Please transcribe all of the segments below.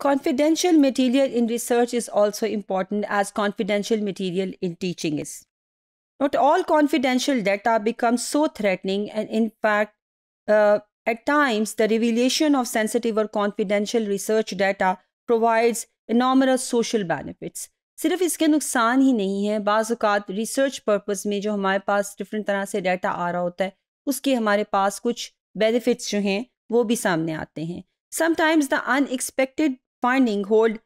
Confidential material in research is also important as confidential material in teaching is. Not all confidential data becomes so threatening and in fact, uh, at times the revelation of sensitive or confidential research data provides enormous social benefits. sirf iske nuksan hi nahi hai bazukat research purpose mein jo hamare paas different tarah se data aa raha hota hai uske hamare paas kuch benefits jo hain wo bhi samne aate hain sometimes the unexpected finding hold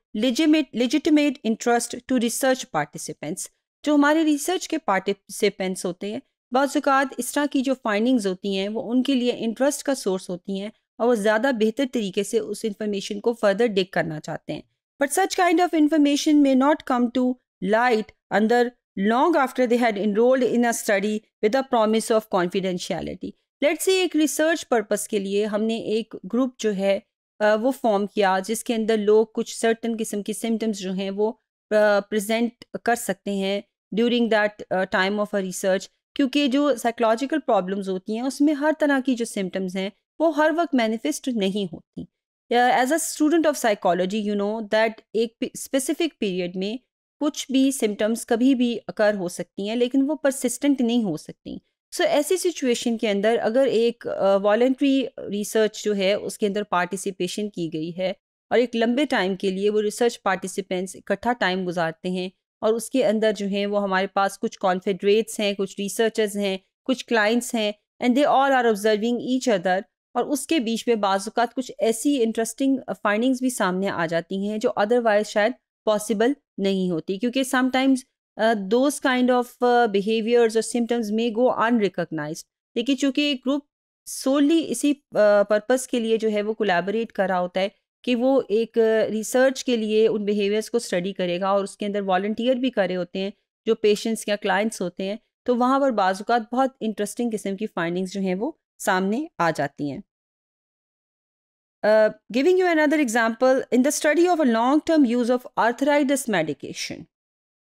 legitimate interest to research participants जो हमारे research के participants होते हैं बाज़ात इस तरह की जो findings होती हैं वो उनके लिए इंटरेस्ट का सोर्स होती हैं और वो ज़्यादा बेहतर तरीके से उस इंफॉर्मेशन को फर्दर डिक करना चाहते हैं but such kind of information may not come to light अंदर long after they had enrolled in a study with a promise of confidentiality let's say एक रिसर्च पर्पज़ के लिए हमने एक ग्रुप जो है वो फॉर्म किया जिसके अंदर लोग कुछ सर्टन किस्म की सिम्टम्स जो हैं वो प्रेजेंट कर सकते हैं during that time of a research क्योंकि जो साइकोलॉजिकल प्रॉब्लम्स होती हैं उसमें हर तरह की जो सिम्टम्स हैं वो हर वक्त मैनिफेस्ट नहीं होती as a student of psychology you know that एक स्पेसिफिक पीरियड में कुछ भी सिम्टम्स कभी भी अकर हो सकती हैं लेकिन वो परसिस्टेंट नहीं हो सकती सो so, ऐसी सिचुएशन के अंदर अगर एक वॉल्ट्री uh, रिसर्च जो है उसके अंदर पार्टिसिपेशन की गई है और एक लंबे टाइम के लिए वो रिसर्च पार्टिसिपेंट्स इकट्ठा टाइम गुजारते हैं और उसके अंदर जो है वो हमारे पास कुछ कॉन्फेडरेट्स हैं कुछ रिसर्चर्स हैं कुछ क्लाइंट्स हैं and they all are observing each other और उसके बीच में बाज़ात कुछ ऐसी इंटरेस्टिंग फाइंडिंग्स भी सामने आ जाती हैं जो अदरवाइज शायद पॉसिबल नहीं होती क्योंकि sometimes those kind of behaviours और सिम्टम्स में गो अनरिकोगनाइज लेकिन चूंकि एक ग्रुप सोली इसी पर्पस के लिए जो है वो कोलेबोरेट कर रहा होता है कि वो एक रिसर्च के लिए उन बिहेवियर्स को स्टडी करेगा और उसके अंदर वॉल्टियर भी करे होते हैं जो पेशेंट्स या क्लाइंट्स होते हैं तो वहाँ पर बाजूकात बहुत इंटरेस्टिंग किस्म की फाइंडिंग्स जो हैं वो सामने आ जाती हैं giving you another example in the study of a long term use of arthritis medication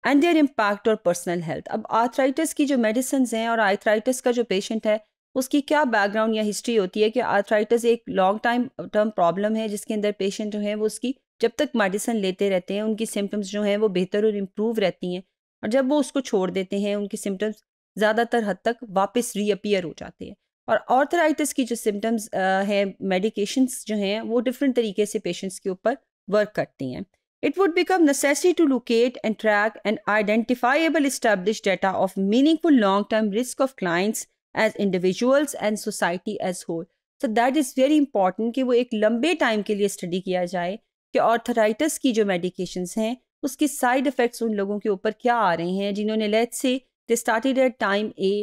and their impact our personal health अब आर्थराइटिस की जो मेडिसिन हैं और आर्थराइटिस का जो पेशेंट है उसकी क्या बैकग्राउंड या हिस्ट्री होती है कि आर्थराइटिस एक लॉन्ग टाइम टर्म प्रॉब्लम है जिसके अंदर पेशेंट जो है वो उसकी जब तक मेडिसिन लेते रहते हैं उनकी सिम्टम्स जो हैं वो बेहतर और इम्प्रूव रहती हैं और जब वो उसको छोड़ देते हैं उनकी सिम्टम्स ज़्यादातर हद तक वापस रीअपियर हो जाते हैं और ऑर्थराइटिस की जो सिम्टम्स हैं मेडिकेशंस जो हैं वो डिफरेंट तरीके से पेशेंट्स के ऊपर वर्क करती हैं It would become necessary to locate and track an identifiable established data of meaningful long-term risk of clients as individuals and society as whole. So that is very important ki wo ek lambe time ke liye study kiya jaye ki arthritis ki jo medications hain उसके side effects un logon ke upar kya aa rahe hain jinhone let's say they started at time a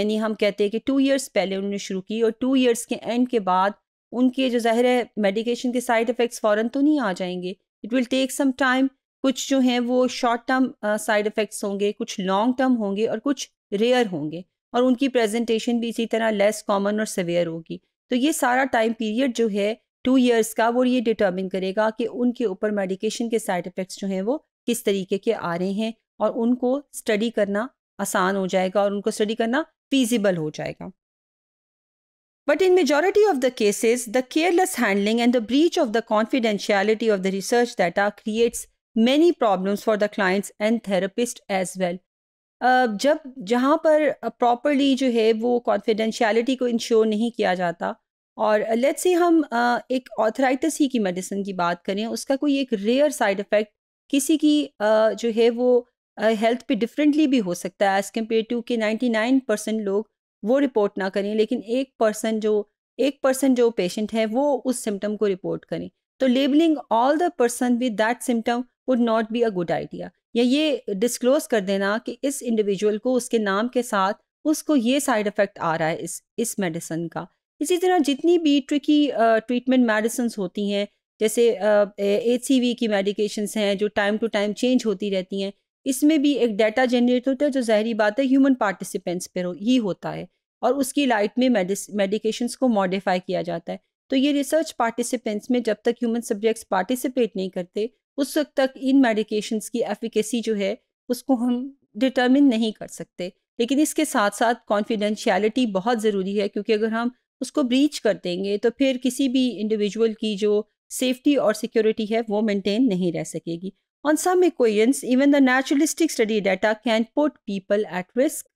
yani hum kehte hain ki 2 years pehle unhone shuru ki aur 2 years ke end ke baad unke jo zahir hai medication ke side effects foran to nahi aa jayenge it will take some time कुछ जो हैं वो short term side effects होंगे कुछ long term होंगे और कुछ rare होंगे और उनकी प्रेजेंटेशन भी इसी तरह लेस कॉमन और सवेयर होगी तो ये सारा टाइम पीरियड जो है टू ईयर्स का वो ये डिटर्मिन करेगा कि उनके ऊपर मेडिकेशन के साइड इफ़ेक्ट्स जो हैं वो किस तरीके के आ रहे हैं और उनको स्टडी करना आसान हो जाएगा और उनको स्टडी करना फीजिबल हो जाएगा But in majority of the cases, the careless handling and the breach of the confidentiality of the research data creates many problems for the clients and therapist as well. Uh, जब जहाँ पर properly uh, जो है वो confidentiality को ensure नहीं किया जाता और लेट्स से हम uh, एक ऑथराइटिस ही की मेडिसिन की बात करें उसका कोई एक रेयर साइड इफ़ेक्ट किसी की जो है वो हेल्थ पे डिफरेंटली भी हो सकता है एज़ कम्पेयर टू कि 99 परसेंट लोग वो रिपोर्ट ना करें लेकिन एक पर्सन जो एक पर्सन जो पेशेंट है वो उस सिम्टम को रिपोर्ट करें तो labelling all the person with that symptom would not be a good idea या ये डिस्क्लोज कर देना कि इस इंडिविजुअल को उसके नाम के साथ उसको ये साइड इफ़ेक्ट आ रहा है इस इस मेडिसन का इसी तरह जितनी भी ट्रिकी ट्रीटमेंट मेडिसन्स होती हैं जैसे ए एच की मेडिकेशंस हैं जो टाइम टू टाइम चेंज होती रहती हैं इसमें भी एक डाटा जनरेट होता है जो जहरी बात है ह्यूमन पार्टिसिपेंट्स पर ही होता है और उसकी लाइट में मेडिकेशंस को मॉडिफाई किया जाता है तो ये रिसर्च पार्टिसिपेंट्स में जब तक ह्यूमन सब्जेक्ट्स पार्टिसिपेट नहीं करते उस वक्त तक इन मेडिकेशंस की एफिकेसी जो है उसको हम डिटर्मिन नहीं कर सकते लेकिन इसके साथ साथ कॉन्फिडेंशियलिटी बहुत ज़रूरी है क्योंकि अगर हम उसको ब्रीच कर देंगे तो फिर किसी भी इंडिविजुअल की जो सेफ्टी और सिक्योरिटी है वो मेंटेन नहीं रह सकेगी on some equations, even the naturalistic study data can put people at risk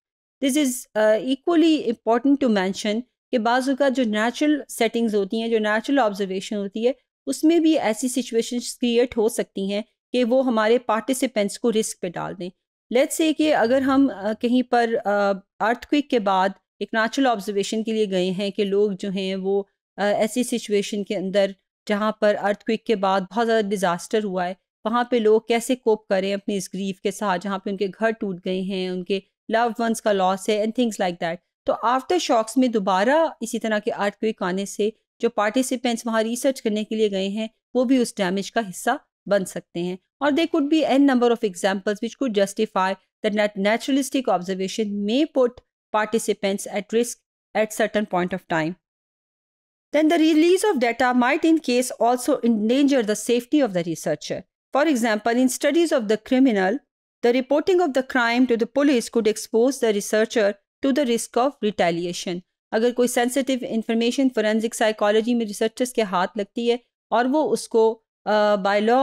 this is equally important to mention कि बाज़ का जो नेचुरल सेटिंग्स होती हैं जो नेचुरल ऑब्जर्वेशन होती है उसमें भी ऐसी सिचुएशंस क्रिएट हो सकती हैं कि वो हमारे पार्टिसिपेंट्स को रिस्क पे डाल दें लेट्स से कि अगर हम कहीं पर अर्थक्विक के बाद एक नेचुरल ऑब्जर्वेशन के लिए गए हैं कि लोग जो हैं वो ऐसी सिचुएशन के अंदर जहाँ पर अर्थक्विक के बाद बहुत ज़्यादा डिज़ास्टर हुआ है वहाँ पे लोग कैसे कोप करें अपने इस ग्रीफ के साथ जहाँ पे उनके घर टूट गए हैं उनके लव वंस का लॉस है एंड थिंग्स लाइक दैट तो आफ्टर शॉक्स में दोबारा इसी तरह के आर्थ क्विक आने से जो पार्टिसिपेंट्स वहाँ रिसर्च करने के लिए गए हैं वो भी उस डैमेज का हिस्सा बन सकते हैं और they could be an number of examples which could justify that naturalistic observation may put participants at risk at certain point of time then the release of data might in case also endanger the safety of the researcher for example in studies of the criminal The reporting of the crime to the police could expose the researcher to the risk of retaliation. अगर कोई sensitive information forensic psychology में researchers के हाथ लगती है और वो उसको बाय लॉ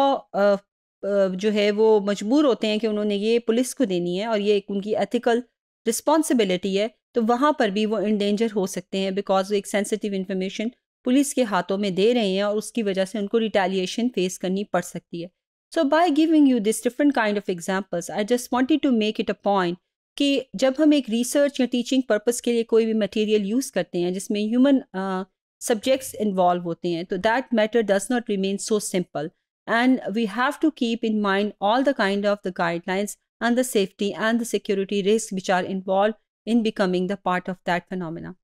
जो है वो मजबूर होते हैं कि उन्होंने ये पुलिस को देनी है और ये एक उनकी एथिकल रिस्पॉन्सिबिलिटी है तो वहाँ पर भी वो डेंजर हो सकते हैं बिकॉज एक सेंसिटिव इन्फॉर्मेशन पुलिस के हाथों में दे रहे हैं और उसकी वजह से उनको रिटेलिएशन फेस करनी पड़ सकती है So by giving you this different kind of examples, I just wanted to make it a point कि जब हम एक रिसर्च या टीचिंग पर्पस के लिए कोई भी मटेरियल यूज़ करते हैं जिसमें ह्यूमन सब्जेक्ट्स इन्वॉल्व होते हैं तो that matter does not remain so simple and we have to keep in mind all the kind of the guidelines and the safety and the security risks which are involved in becoming the part of that phenomena.